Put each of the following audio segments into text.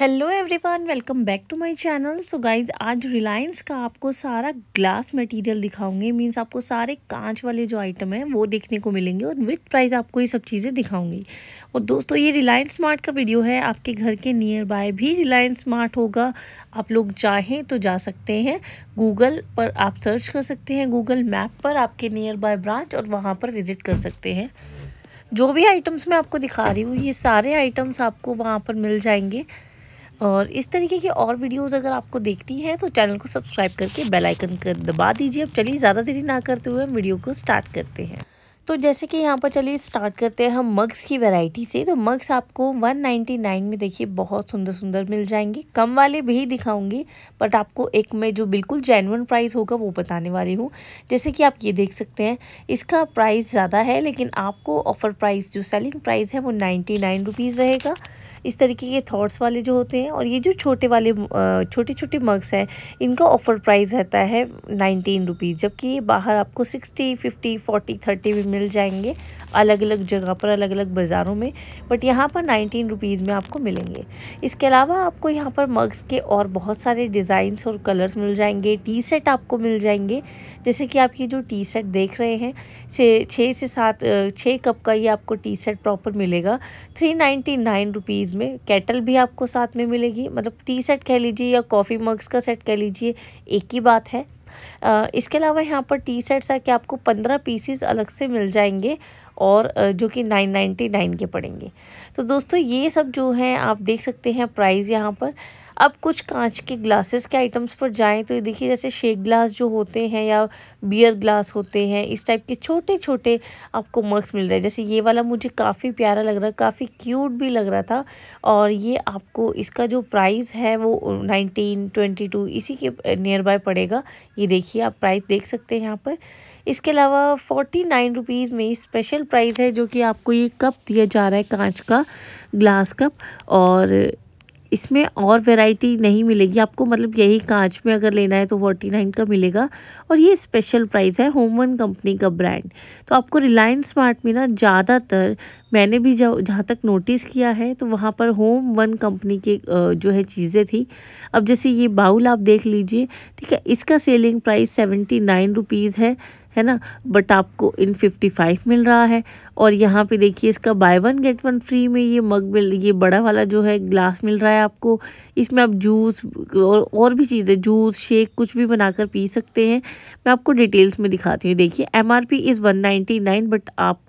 hello everyone welcome back to my channel so guys आज रिलायंस का आपको सारा ग्लास मटेरियल दिखाऊंगी मींस आपको सारे कांच वाले जो आइटम हैं वो देखने को मिलेंगे और विथ प्राइस आपको ये सब चीज़ें दिखाऊंगी और दोस्तों ये रिलायंस स्मार्ट का वीडियो है आपके घर के नियर बाय भी रिलायंस स्मार्ट होगा आप लोग चाहें तो जा सकते हैं गूगल पर आप सर्च कर सकते हैं गूगल मैप पर आपके नियर बाय ब्रांच और वहाँ पर विज़िट कर सकते हैं जो भी आइटम्स मैं आपको दिखा रही हूँ ये सारे आइटम्स आपको वहाँ पर मिल जाएंगे और इस तरीके की और वीडियोस अगर आपको देखनी है तो चैनल को सब्सक्राइब करके बेल आइकन कर दबा दीजिए अब चलिए ज़्यादा देरी ना करते हुए हम वीडियो को स्टार्ट करते हैं तो जैसे कि यहाँ पर चलिए स्टार्ट करते हैं हम मग्स की वैरायटी से तो मग्स आपको 199 में देखिए बहुत सुंदर सुंदर मिल जाएंगे कम वाले भी दिखाऊंगी बट आपको एक में जो बिल्कुल जेनवन प्राइस होगा वो बताने वाली हूँ जैसे कि आप ये देख सकते हैं इसका प्राइस ज़्यादा है लेकिन आपको ऑफ़र प्राइस जो सेलिंग प्राइस है वो नाइन्टी रहेगा इस तरीके के थॉट्स वाले जो होते हैं और ये जो छोटे वाले छोटे छोटे मग्स हैं इनका ऑफ़र प्राइस रहता है नाइनटीन रुपीज़ जबकि ये बाहर आपको सिक्सटी फिफ्टी फोर्टी थर्टी भी मिल जाएंगे अलग अलग जगह पर अलग अलग बाज़ारों में बट यहाँ पर नाइनटीन रुपीज़ में आपको मिलेंगे इसके अलावा आपको यहाँ पर मग्स के और बहुत सारे डिज़ाइंस और कलर्स मिल जाएंगे टी सेट आपको मिल जाएंगे जैसे कि आप ये जो टी सेट देख रहे हैं छः से सात छः कप का ये आपको टी सेट प्रॉपर मिलेगा three ninety nine rupees price में कैटल भी आपको साथ में मिलेगी मतलब टी सेट कह लीजिए या कॉफ़ी मग्स का सेट कह लीजिए एक ही बात है इसके अलावा यहाँ पर टी सेट्स है कि आपको पंद्रह पीसीस अलग से मिल जाएंगे और जो कि नाइन नाइन्टी नाइन के पड़ेंगे तो दोस्तों ये सब जो हैं आप देख सकते हैं प्राइस यहाँ पर अब कुछ कांच के ग्लासेस के आइटम्स पर जाएं तो ये देखिए जैसे शेक ग्लास जो होते हैं या बियर ग्लास होते हैं इस टाइप के छोटे छोटे आपको मग्स मिल रहे हैं जैसे ये वाला मुझे काफ़ी प्यारा लग रहा है काफ़ी क्यूट भी लग रहा था और ये आपको इसका जो प्राइस है वो नाइनटीन ट्वेंटी टू इसी के नियर बाय पड़ेगा ये देखिए आप प्राइस देख सकते हैं यहाँ पर इसके अलावा फोर्टी नाइन रुपीज़ में स्पेशल प्राइस है जो कि आपको ये कप दिया जा रहा है कांच का ग्लास कप और इसमें और वैरायटी नहीं मिलेगी आपको मतलब यही कांच में अगर लेना है तो फोर्टी नाइन का मिलेगा और ये स्पेशल प्राइस है होम वन कंपनी का ब्रांड तो आपको रिलायंस स्मार्ट में ना ज़्यादातर मैंने भी जहाँ तक नोटिस किया है तो वहाँ पर होम वन कंपनी के जो है चीज़ें थी अब जैसे ये बाउल आप देख लीजिए ठीक है इसका selling price seventy nine rupees है है ना बट आपको इन फिफ्टी फाइव मिल रहा है और यहाँ पे देखिए इसका buy one get one free में ये मग मिल ये बड़ा वाला जो है ग्लास मिल रहा है आपको इसमें आप जूस और और भी चीज़ें जूस शेक कुछ भी बनाकर पी सकते हैं मैं आपको डिटेल्स में दिखाती हूँ देखिए M R P is one ninety nine but आप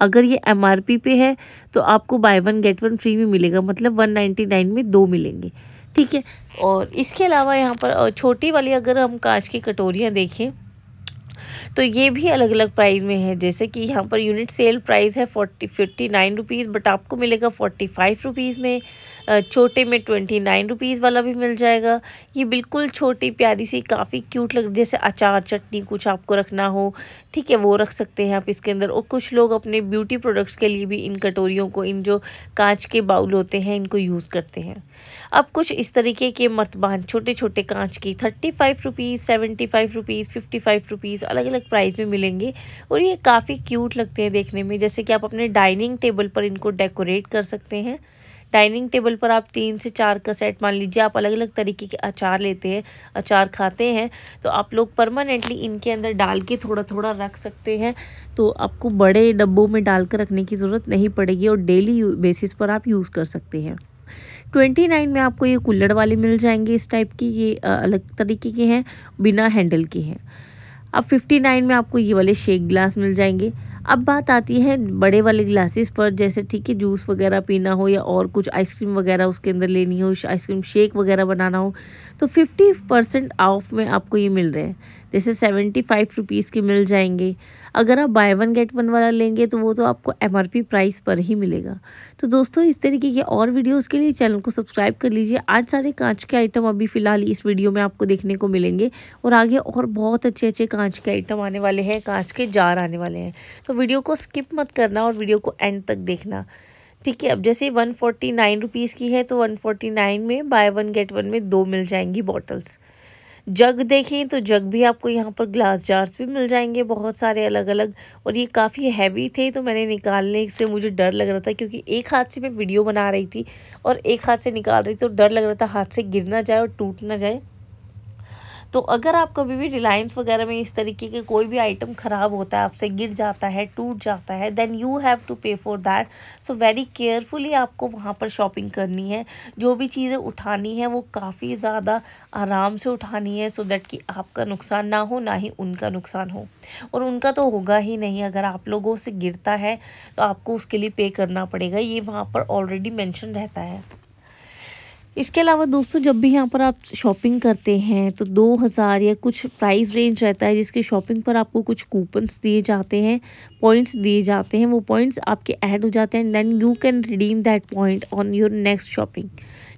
अगर ये एम आर पी पे है तो आपको buy one get one free में मिलेगा मतलब वन नाइन्टी नाइन में दो मिलेंगे ठीक है और इसके अलावा यहाँ पर छोटी वाली अगर हम कांच की कटोरियाँ देखें तो ये भी अलग अलग प्राइस में है जैसे कि यहाँ पर यूनिट सेल प्राइस है forty fifty nine rupees but आपको मिलेगा फोर्टी फाइव रुपीज़ में छोटे में ट्वेंटी नाइन रुपीज़ वाला भी मिल जाएगा ये बिल्कुल छोटी प्यारी सी काफ़ी क्यूट लग जैसे अचार चटनी कुछ आपको रखना हो ठीक है वो रख सकते हैं आप इसके अंदर और कुछ लोग अपने ब्यूटी प्रोडक्ट्स के लिए भी इन कटोरियों को इन जो कांच के बाउल होते हैं इनको यूज़ करते हैं अब कुछ इस तरीके के मर्तबान छोटे छोटे कांच की thirty five rupees seventy five rupees fifty five rupees अलग अलग प्राइस में मिलेंगे और ये काफ़ी क्यूट लगते हैं देखने में जैसे कि आप अपने डाइनिंग टेबल पर इनको डेकोरेट कर सकते हैं डाइनिंग टेबल पर आप तीन से चार का सेट मान लीजिए आप अलग अलग तरीके के अचार लेते हैं अचार खाते हैं तो आप लोग परमानेंटली इनके अंदर डाल के थोड़ा थोड़ा रख सकते हैं तो आपको बड़े डब्बों में डाल कर रखने की ज़रूरत नहीं पड़ेगी और डेली बेसिस पर आप यूज़ कर सकते हैं ट्वेंटी नाइन में आपको ये कुल्लड़ वाले मिल जाएंगे इस टाइप की ये अलग तरीके के हैं बिना हैंडल के हैं अब फिफ्टी नाइन में आपको ये वाले शेक ग्लास मिल जाएंगे अब बात आती है बड़े वाले ग्लासेस पर जैसे ठीक है जूस वगैरह पीना हो या और कुछ आइसक्रीम वगैरह उसके अंदर लेनी हो आइसक्रीम शेक वगैरह बनाना हो तो 50 परसेंट ऑफ में आपको ये मिल रहे हैं जैसे सेवेंटी फाइव रुपीज़ के मिल जाएंगे अगर आप बाय वन गेट वन वाला लेंगे तो वो तो आपको एम आर पी प्राइस पर ही मिलेगा तो दोस्तों इस तरीके के और वीडियोज़ के लिए चैनल को सब्सक्राइब कर लीजिए आज सारे कांच के आइटम अभी फ़िलहाल इस वीडियो में आपको देखने को मिलेंगे और आगे और बहुत अच्छे अच्छे कांच के आइटम आने वाले हैं कांच के जार आने वाले हैं तो वीडियो को स्किप मत करना और वीडियो को एंड तक देखना ठीक है अब जैसे वन फोर्टी नाइन रुपीज़ की है तो वन फोर्टी नाइन में बाय वन गेट वन में दो मिल जाएंगी बॉटल्स जग देखें तो जग भी आपको यहाँ पर ग्लास जार्स भी मिल जाएंगे बहुत सारे अलग अलग और ये काफ़ी हैवी थे तो मैंने निकालने से मुझे डर लग रहा था क्योंकि एक हाथ से मैं वीडियो बना रही थी और एक हाथ से निकाल रही थी तो डर लग रहा था हाथ से गिर ना जाए और टूट ना जाए तो अगर आप कभी भी रिलायंस वगैरह में इस तरीके के कोई भी आइटम ख़राब होता है आपसे गिर जाता है टूट जाता है then you have to pay for that so very carefully आपको वहाँ पर शॉपिंग करनी है जो भी चीज़ें उठानी है वो काफ़ी ज़्यादा आराम से उठानी है सो so दैट कि आपका नुकसान ना हो ना ही उनका नुकसान हो और उनका तो होगा ही नहीं अगर आप लोगों से गिरता है तो आपको उसके लिए पे करना पड़ेगा ये वहाँ पर ऑलरेडी मैंशन रहता है इसके अलावा दोस्तों जब भी यहाँ पर आप शॉपिंग करते हैं तो 2000 या कुछ प्राइस रेंज रहता है जिसके शॉपिंग पर आपको कुछ कूपन्स दिए जाते हैं पॉइंट्स दिए जाते हैं वो पॉइंट्स आपके ऐड हो जाते हैं then you can redeem that point on your next shopping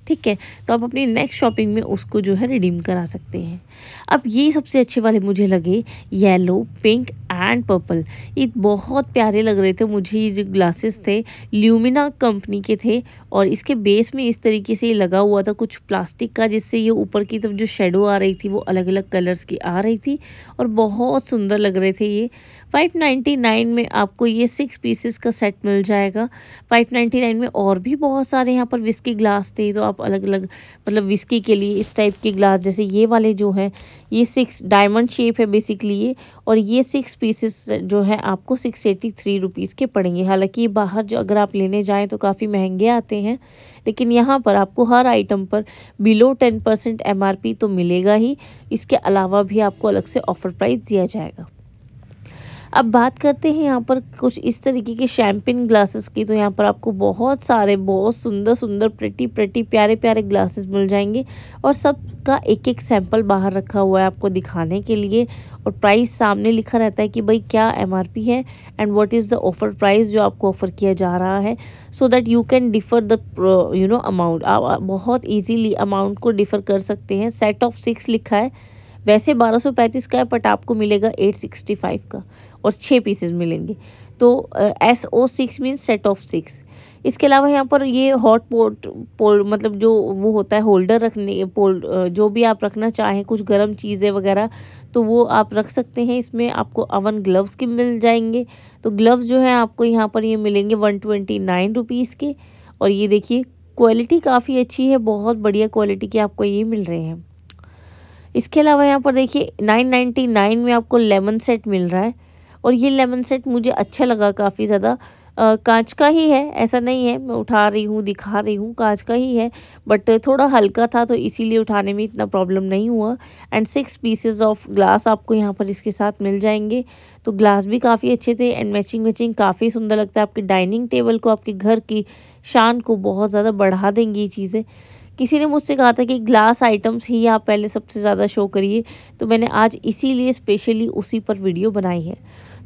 ठीक है तो आप अपनी नेक्स्ट शॉपिंग में उसको जो है रिडीम करा सकते हैं अब ये सबसे अच्छे वाले मुझे लगे येलो पिंक एंड पर्पल ये बहुत प्यारे लग रहे थे मुझे ये जो ग्लासेस थे ल्यूमिना कंपनी के थे और इसके बेस में इस तरीके से ये लगा हुआ था कुछ प्लास्टिक का जिससे ये ऊपर की तरफ जो शेडो आ रही थी वो अलग अलग कलर्स की आ रही थी और बहुत सुंदर लग रहे थे ये 599 में आपको ये सिक्स पीसेस का सेट मिल जाएगा 599 में और भी बहुत सारे यहाँ पर विस्की ग्लास थे तो आप आप अलग अलग मतलब विस्की के लिए इस टाइप के ग्लास जैसे ये वाले जो है ये सिक्स डायमंड शेप है बेसिकली ये और ये सिक्स पीसेस जो है आपको सिक्स एटी थ्री रुपीज़ के पड़ेंगे हालांकि ये बाहर जो अगर आप लेने जाएँ तो काफ़ी महंगे आते हैं लेकिन यहाँ पर आपको हर आइटम पर बिलो टेन परसेंट एम तो मिलेगा ही इसके अलावा भी आपको अलग से ऑफ़र प्राइस दिया जाएगा अब बात करते हैं यहाँ पर कुछ इस तरीके के शैम्पिन ग्लासेस की तो यहाँ पर आपको बहुत सारे बहुत सुंदर सुंदर प्रटी प्रटी प्यारे प्यारे ग्लासेस मिल जाएंगे और सब का एक एक सैंपल बाहर रखा हुआ है आपको दिखाने के लिए और प्राइस सामने लिखा रहता है कि भाई क्या एम है and what is the offer price जो आपको ऑफ़र किया जा रहा है so that you can differ the you know amount आप बहुत ईजीली अमाउंट को डिफ़र कर सकते हैं सेट ऑफ सिक्स लिखा है वैसे 1235 का है बट आपको मिलेगा 865 का और छः पीसेज मिलेंगे तो S O six mean set of six इसके अलावा यहाँ पर ये हॉट पोट पोल मतलब जो वो होता है होल्डर रखने पोल जो भी आप रखना चाहें कुछ गर्म चीज़ें वगैरह तो वो आप रख सकते हैं इसमें आपको अवन ग्लव्स के मिल जाएंगे तो ग्लव्स जो है आपको यहाँ पर ये मिलेंगे वन ट्वेंटी नाइन रुपीज़ के और ये देखिए क्वालिटी काफ़ी अच्छी है बहुत बढ़िया क्वालिटी के आपको ये मिल रहे हैं इसके अलावा यहाँ पर देखिए 999 में आपको लेमन सेट मिल रहा है और ये लेमन सेट मुझे अच्छा लगा काफ़ी ज़्यादा कांच का ही है ऐसा नहीं है मैं उठा रही हूँ दिखा रही हूँ कांच का ही है बट थोड़ा हल्का था तो इसीलिए उठाने में इतना प्रॉब्लम नहीं हुआ and six pieces of glass आपको यहाँ पर इसके साथ मिल जाएंगे तो ग्लास भी काफ़ी अच्छे थे एंड मैचिंग मैचिंग काफ़ी सुंदर लगता है आपके डाइनिंग टेबल को आपके घर की शान को बहुत ज़्यादा बढ़ा देंगी ये चीज़ें किसी ने मुझसे कहा था कि ग्लास आइटम्स ही आप पहले सबसे ज़्यादा शो करिए तो मैंने आज इसीलिए स्पेशली उसी पर वीडियो बनाई है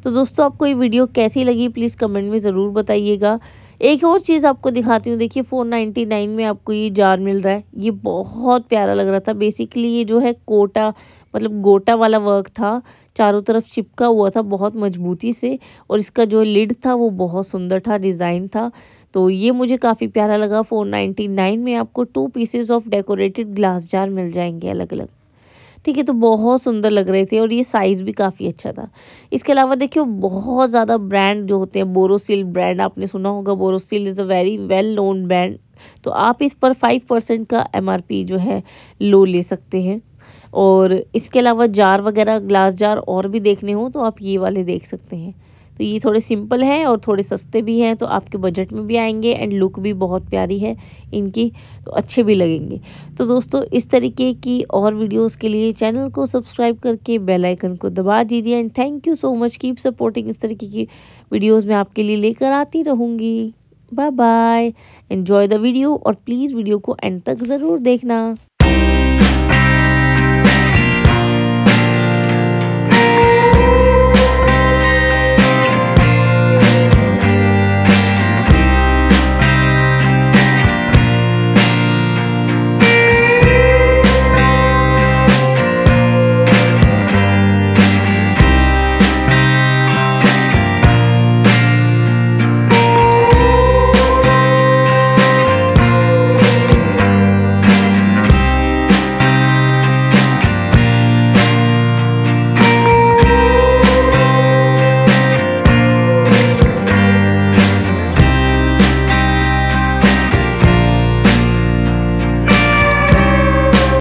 तो दोस्तों आपको ये वीडियो कैसी लगी प्लीज़ कमेंट में ज़रूर बताइएगा एक और चीज़ आपको दिखाती हूँ देखिए फ़ोर नाइन्टी नाइन में आपको ये जार मिल रहा है ये बहुत प्यारा लग रहा था बेसिकली ये जो है कोटा मतलब गोटा वाला वर्क था चारों तरफ चिपका हुआ था बहुत मजबूती से और इसका जो लिड था वो बहुत सुंदर था डिज़ाइन था तो ये मुझे काफ़ी प्यारा लगा फोर नाइन्टी नाइन में आपको two pieces of decorated glass jar मिल जाएंगे अलग अलग ठीक है तो बहुत सुंदर लग रहे थे और ये साइज़ भी काफ़ी अच्छा था इसके अलावा देखियो बहुत ज़्यादा ब्रांड जो होते हैं बोरोसिल ब्रांड आपने सुना होगा Borosil is a very well known brand तो आप इस पर फाइव परसेंट का एम जो है लो ले सकते हैं और इसके अलावा जार वगैरह ग्लास जार और भी देखने हो तो आप ये वाले देख सकते हैं तो ये थोड़े सिंपल हैं और थोड़े सस्ते भी हैं तो आपके बजट में भी आएंगे एंड लुक भी बहुत प्यारी है इनकी तो अच्छे भी लगेंगे तो दोस्तों इस तरीके की और वीडियोस के लिए चैनल को सब्सक्राइब करके बेल आइकन को दबा दीजिए and thank you so much keep supporting इस तरीके की वीडियोज़ में आपके लिए लेकर आती रहूँगी bye bye enjoy the video और प्लीज़ वीडियो को एंड तक ज़रूर देखना